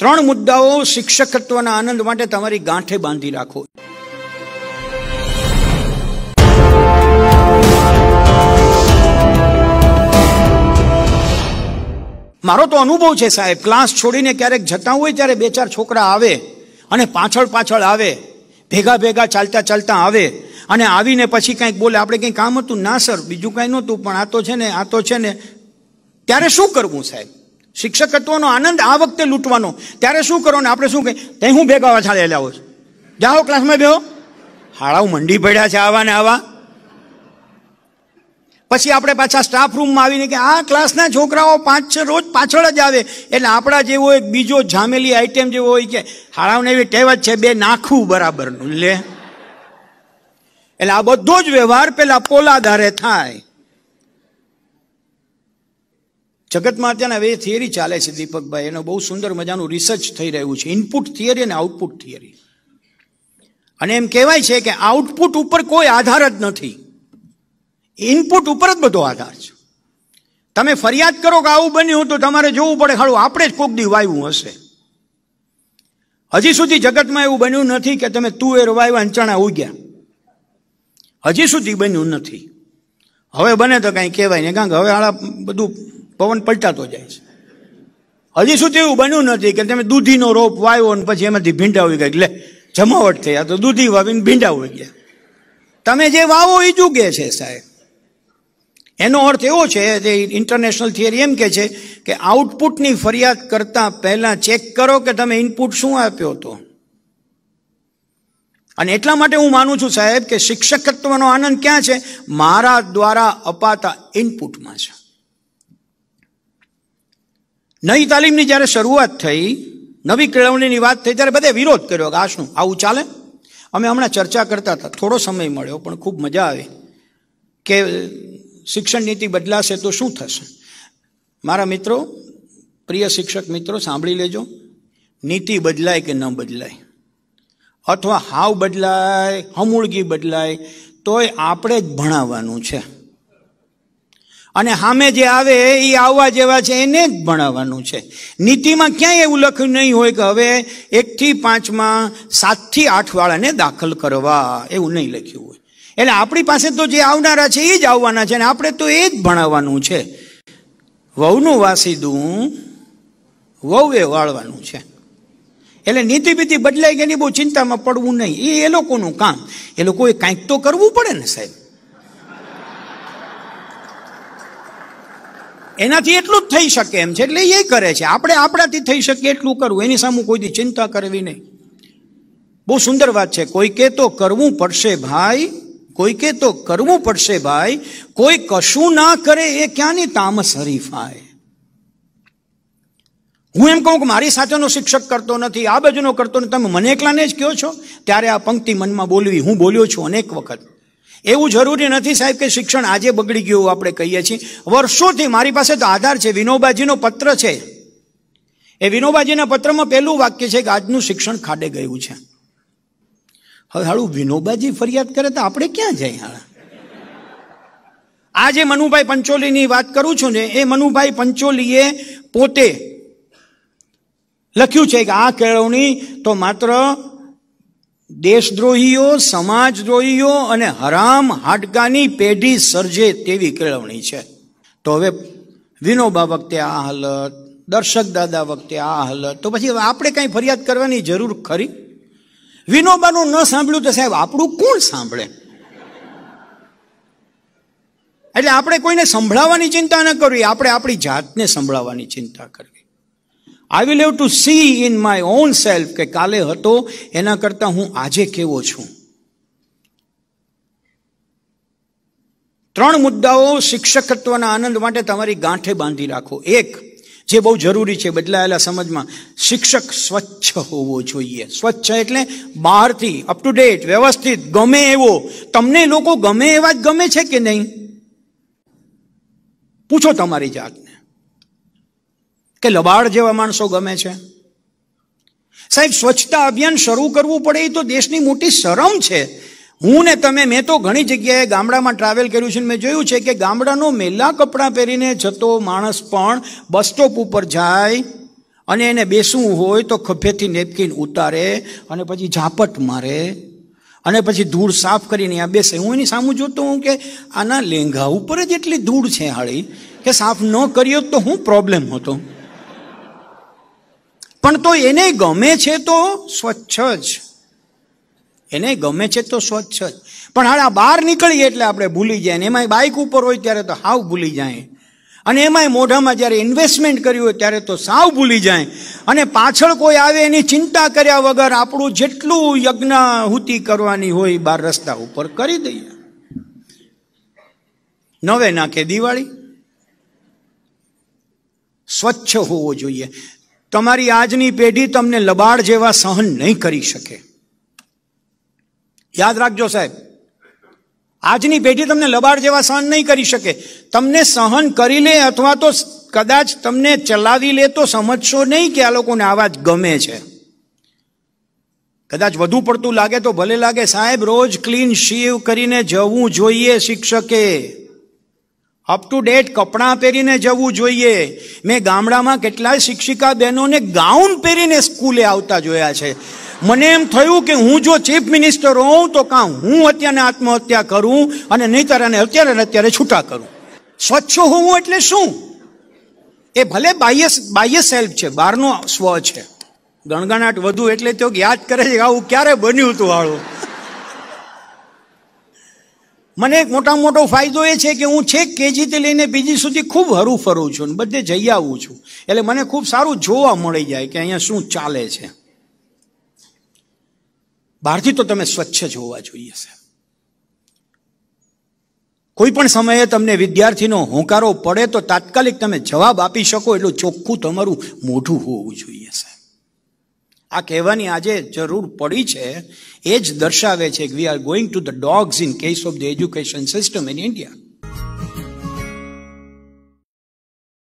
ત્રણ મુદ્દાઓ શિક્ષકત્વના આનંદ માટે તમારી ગાંઠે બાંધી રાખો મારો તો અનુભવ છે સાહેબ ક્લાસ છોડીને ક્યારેક જતા હોય ત્યારે બે ચાર છોકરા આવે અને પાછળ પાછળ આવે ભેગા ભેગા ચાલતા ચાલતા આવે અને આવીને પછી કંઈક બોલે આપણે કંઈ કામ હતું ના સર બીજું કાંઈ નહોતું પણ આ તો છે ને આ તો છે ને ત્યારે શું કરવું સાહેબ શિક્ષકત્વનો આનંદ આ વખતે લૂંટવાનો ત્યારે શું કરો ને આપણે શું કહી તે હું ભેગા છાલે લાવો છો જાઓ ક્લાસમાં બેહો હાળાઓ મંડી પડ્યા છે આવા ને આવા પછી આપણે પાછા સ્ટાફ રૂમમાં આવીને કે આ ક્લાસના છોકરાઓ પાંચ છ રોજ પાછળ જ આવે એટલે આપણા જેવો એક બીજો જામેલી આઈટમ જેવો હોય કે હાળાઓને એવી ટેવ જ છે બે નાખવું બરાબરનું લે એટલે આ બધો જ વ્યવહાર પેલા પોલા પોલાધારે થાય જગતમાં અત્યારે હવે થિયરી ચાલે છે દીપકભાઈ એનો બહુ સુંદર મજાનું રિસર્ચ થઈ રહ્યું છે ઇનપુટ થિયરી અને આઉટપુટ થિયરી અને એમ કહેવાય છે કે આઉટપુટ ઉપર કોઈ આધાર જ નથી ઇનપુટ ઉપર જ બધો આધાર છે તમે ફરિયાદ કરો કે આવું બન્યું તો તમારે જોવું પડે ખાડું આપણે જ કોક દી વાવ્યું હશે હજી સુધી જગતમાં એવું બન્યું નથી કે તમે તું તુવેર વાવ્યા ચણા ઉગ્યા હજી સુધી બન્યું નથી હવે બને તો કાંઈ કહેવાય ને કારણ કે હવે આ બધું પવન પલટાતો જાય છે હજી સુધી એવું બન્યું નથી કે તમે દૂધીનો રોપ વાવ્યો અને પછી એમાંથી ભીંડા ઉગી ગયા એટલે જમાવટ થયા તો દૂધી વાવીને ભીંડા ઉગી ગયા તમે જે વાવો એ ચૂકે છે સાહેબ એનો અર્થ એવો છે જે ઇન્ટરનેશનલ થિયરી એમ કે છે કે આઉટપુટની ફરિયાદ કરતાં પહેલાં ચેક કરો કે તમે ઇનપુટ શું આપ્યો હતો અને એટલા માટે હું માનું છું સાહેબ કે શિક્ષકત્વનો આનંદ ક્યાં છે મારા દ્વારા અપાતા ઇનપુટમાં છે નવી તાલીમની જ્યારે શરૂઆત થઈ નવી કેળવણીની વાત થઈ ત્યારે બધે વિરોધ કર્યો કે આ શું આવું ચાલે અમે હમણાં ચર્ચા કરતા હતા થોડો સમય મળ્યો પણ ખૂબ મજા આવી કે શિક્ષણ નીતિ બદલાશે તો શું થશે મારા મિત્રો પ્રિય શિક્ષક મિત્રો સાંભળી લેજો નીતિ બદલાય કે ન બદલાય અથવા હાવ બદલાય હમૂળગી બદલાય તોય આપણે જ ભણાવવાનું છે અને સામે જે આવે એ આવવા જેવા છે એને જ ભણાવવાનું છે નીતિમાં ક્યાંય એવું લખ્યું નહીં હોય કે હવે એકથી પાંચમાં સાતથી આઠવાળાને દાખલ કરવા એવું નહીં લખ્યું હોય એટલે આપણી પાસે તો જે આવનારા છે એ જ આવવાના છે અને આપણે તો એ જ ભણાવવાનું છે વહુનું વાસી દું વહુએ વાળવાનું છે એટલે નીતિ બીતિ બદલાઈ ગયેલી બહુ ચિંતામાં પડવું નહીં એ એ લોકોનું કામ એ લોકોએ કાંઈક તો કરવું પડે ને સાહેબ એનાથી એટલું જ થઈ શકે એમ છે એટલે એ કરે છે આપણે આપણાથી થઈ શકે એટલું કરવું એની સામે કોઈથી ચિંતા કરવી નહીં બહુ સુંદર વાત છે કોઈકે તો કરવું પડશે ભાઈ કોઈકે તો કરવું પડશે ભાઈ કોઈ કશું ના કરે એ ક્યાંની તામસ હરીફાય હું એમ કહું કે મારી સાથેનો શિક્ષક કરતો નથી આ બાજુનો કરતો નથી તમે મને એકલાને જ કહો છો ત્યારે આ પંક્તિ મનમાં બોલવી હું બોલ્યો છું અનેક વખત એવું જરૂરી નથી સાહેબ કે શિક્ષણ આજે બગડી ગયું આપણે કહીએ છીએ વર્ષોથી મારી પાસે તો આધાર છે વિનોબાજીનો પત્ર છે એ વિનોબાજીના પત્રમાં પહેલું વાક્ય છે કે આજનું શિક્ષણ ખાડે ગયું છે હવે હાળું વિનોબાજી ફરિયાદ કરે તો આપણે ક્યાં જઈએ હાળા આ જે મનુભાઈ પંચોલીની વાત કરું છું ને એ મનુભાઈ પંચોલીએ પોતે લખ્યું છે કે આ કેળવણી તો માત્ર દેશદ્રોહીઓ સમાજદ્રોહીઓ અને હરામ હાડકાની પેઢી સર્જે તેવી કેળવણી છે તો હવે વિનોબા વખતે આ હાલત દર્શક દાદા વખતે આ હાલત તો પછી આપણે કાંઈ ફરિયાદ કરવાની જરૂર ખરી વિનોબાનું ન સાંભળ્યું તો સાહેબ આપણું કોણ સાંભળે એટલે આપણે કોઈને સંભળાવવાની ચિંતા ન કરવી આપણે આપણી જાતને સંભળાવવાની ચિંતા કરવી I will have to see in my own self કે કાલે હતો એના કરતાં હું આજે કેવો છું ત્રણ મુદ્દાઓ શિક્ષકત્વના આનંદ માટે તમારી ગાંઠે બાંધી રાખો એક જે બહુ જરૂરી છે બદલાયેલા સમજમાં શિક્ષક સ્વચ્છ હોવો જોઈએ સ્વચ્છ એટલે બહારથી અપ ટુ ડેટ વ્યવસ્થિત ગમે એવો તમને લોકો ગમે એવા જ ગમે છે કે નહીં પૂછો તમારી જાતને કે લબાડ જેવા માણસો ગમે છે સાહેબ સ્વચ્છતા અભિયાન શરૂ કરવું પડે એ તો દેશની મોટી શરમ છે હું ને તમે મેં તો ઘણી જગ્યાએ ગામડામાં ટ્રાવેલ કર્યું છે મેં જોયું છે કે ગામડાનો મેલા કપડાં પહેરીને જતો માણસ પણ બસ સ્ટોપ ઉપર જાય અને એને બેસવું હોય તો ખભેથી નેપકિન ઉતારે અને પછી ઝાપટ મારે અને પછી ધૂળ સાફ કરીને આ બેસે હું એની સામું જોતો હું કે આના લેંઘા ઉપર જ એટલી ધૂળ છે હાળી કે સાફ ન કર્યો તો હું પ્રોબ્લેમ હતો પણ તો એને ગમે છે તો સ્વચ્છ જ એને ગમે છે તો સ્વચ્છ જ પણ હાડા બહાર નીકળીએ એટલે આપણે ભૂલી જાય ને એમાં બાઇક ઉપર હોય ત્યારે તો હાવ ભૂલી જાય અને એમાંય મોઢામાં જ્યારે ઇન્વેસ્ટમેન્ટ કર્યું હોય ત્યારે તો સાવ ભૂલી જાય અને પાછળ કોઈ આવે એની ચિંતા કર્યા વગર આપણું જેટલું યજ્ઞહુતિ કરવાની હોય બહાર રસ્તા ઉપર કરી દઈએ નવે નાખે દિવાળી સ્વચ્છ હોવો જોઈએ તમારી આજની પેઢી તમને લબાડ જેવા સહન નહીં કરી શકે યાદ રાખજો સાહેબ આજની પેઢી તમને લબાડ જેવા સહન નહીં કરી શકે તમને સહન કરી લે અથવા તો કદાચ તમને ચલાવી લે તો સમજશો નહીં કે આ લોકોને આવા જ ગમે છે કદાચ વધુ પડતું લાગે તો ભલે લાગે સાહેબ રોજ ક્લીન શીવ કરીને જવું જોઈએ શિક્ષકે અપ ટુ ડેટ કપડાં પહેરીને જવું જોઈએ મેં ગામડામાં કેટલાય શિક્ષિકા બહેનોને ગાઉન પહેરીને સ્કૂલે આવતા જોયા છે મને એમ થયું કે હું જો ચીફ મિનિસ્ટર હોઉં તો કાં હું અત્યારને આત્મહત્યા કરું અને નહીતર અને અત્યારે ને અત્યારે છૂટા કરું સ્વચ્છ હોવું એટલે શું એ ભલે બાહ્ય બાહ્ય સેલ્ફ છે બહારનો સ્વ છે ગણગણાટ વધુ એટલે તો યાદ કરે છે આવું ક્યારે બન્યું તું વાળું મને એક મોટા મોટો ફાયદો એ છે કે હું છેક કેજીથી લઈને બીજી સુધી ખૂબ હરું ફરું છું બધે જઈ આવું છું એટલે મને ખૂબ સારું જોવા મળી જાય કે અહીંયા શું ચાલે છે બહારથી તો તમે સ્વચ્છ જ હોવા જોઈએ છે કોઈ પણ સમયે તમને વિદ્યાર્થીનો હોંકારો પડે તો તાત્કાલિક તમે જવાબ આપી શકો એટલું ચોખ્ખું તમારું મોઢું હોવું જોઈએ છે આ કહેવાની આજે જરૂર પડી છે એ જ દર્શાવે છે કે we are going to the dogs in case of the education system in India